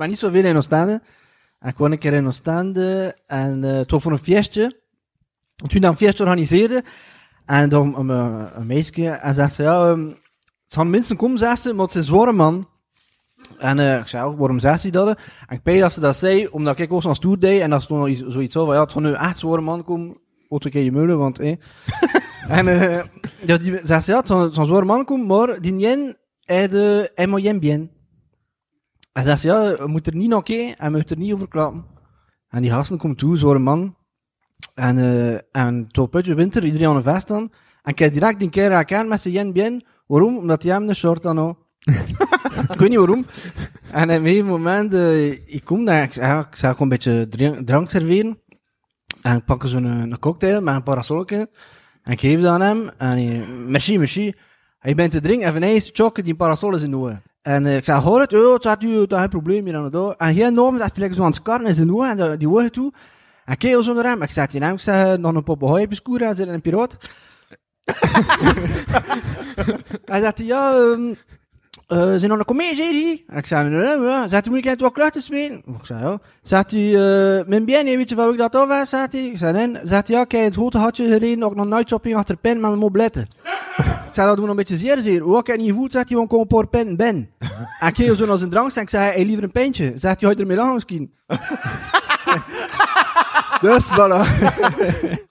maar niet zoveel in Oostende. En ik kwam een keer in Oostende en uh, het was voor een feestje. En toen een feestje organiseerde, en dan eh, een meisje, en zei ze, ja, ehm, het gaan mensen komen, zei ze, maar het is zware man. En eh, ik zei, waarom zei ze dat? En ik pijn dat ze dat zei, omdat ik ook zo'n stoer deed, en dat stond zoiets zo van, ja, het nu echt zware man komen, een keer je meulen, want, eh. en uh, zei ze, ja, het zware man komen, maar die nien, hij een mooie bien. Hij zegt, ja, we moeten er niet naar kijken en we moeten er niet over klappen. En die gasten komt toe, zo'n man. En, uh, en tot putje winter, iedereen aan de vest aan. En kijk direct een keer aan, met zijn jen bien. Waarom? Omdat hij hem een short aan nou. ik weet niet waarom. En op een moment, eh, ik kom daar, ik, ja, ik gewoon een beetje drank, serveren. En ik pak zo'n een, cocktail met een parasolje. En ik geef dat aan hem. En hij, merci, merci. Hij bent te drinken even van chocken chokken, die parasol is in de oor. En uh, ik zei, hoor het? Oh, het u, dat een probleem hier het dat. En hij nam echt like, zo aan het karren in zijn ogen, en die ogen toe. En keel zonder hem. Ik zei tegen hem, ik zei, eh, nog een papegaaien beskoeren en zit een piroot. hij zei, ja, um, uh, zijn nog een comedie hier? En ik zei, nee, nee, ja. Zegt hij, moet ik het wat kluchten spelen? Ik zei, ja. Zegt hij, uh, mijn bien, weet je ik dat over was? Zegt hij, ik zei, nee. Zegt hij, ja, ik heb het grote hartje gereden, ook nog nooit shopping achter pen, maar we mobletten. letten. Ik zei, dat we nog een beetje zeer zeer. Hoe ik je niet gevoeld, zegt hij, want kom een paar pinten ben. En ik zo naar zijn drank en ik zei, hey, liever een pintje. Zegt hij, er ermee lachen misschien. dus, voilà.